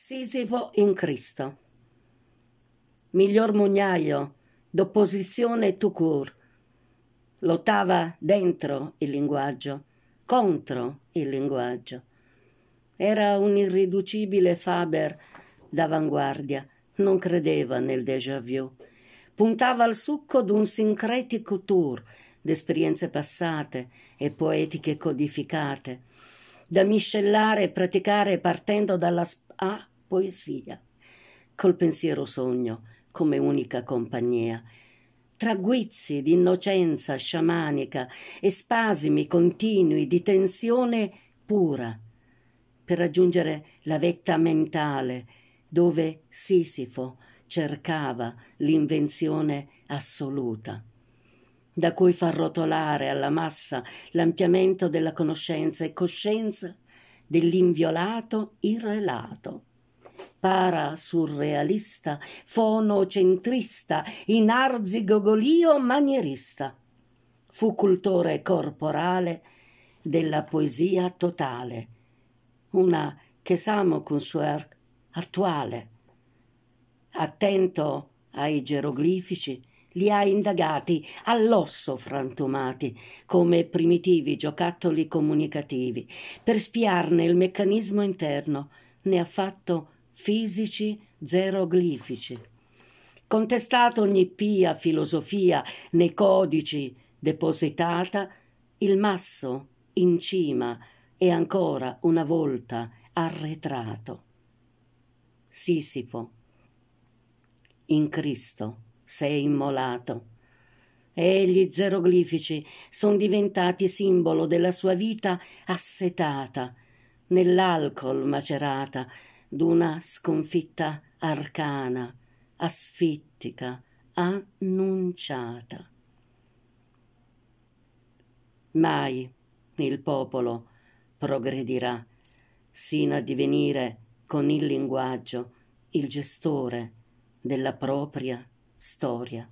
Sisifo in Cristo. Miglior mugnaio, d'opposizione tout court. Lottava dentro il linguaggio, contro il linguaggio. Era un irriducibile Faber d'avanguardia, non credeva nel déjà vu. Puntava al succo d'un sincretico tour d'esperienze passate e poetiche codificate, da miscellare e praticare partendo dalla sp- A ah, poesia. Col pensiero sogno, come unica compagnia, tra guizzi di innocenza sciamanica e spasimi continui di tensione pura, per raggiungere la vetta mentale dove Sisifo cercava l'invenzione assoluta, da cui far rotolare alla massa l'ampliamento della conoscenza e coscienza dell'inviolato irrelato parasurrealista, fonocentrista, in arzigogolio manierista. Fu cultore corporale della poesia totale, una che samo con suer attuale. Attento ai geroglifici, li ha indagati all'osso frantumati come primitivi giocattoli comunicativi per spiarne il meccanismo interno ne ha fatto un'altra fisici zeroglifici. Contestato ogni pia filosofia nei codici depositata, il masso in cima è ancora una volta arretrato. Sisifo, in Cristo sei immolato e gli zeroglifici sono diventati simbolo della sua vita assetata, nell'alcol macerata, d'una sconfitta arcana, asfittica, annunciata. Mai il popolo progredirà sino a divenire con il linguaggio il gestore della propria storia.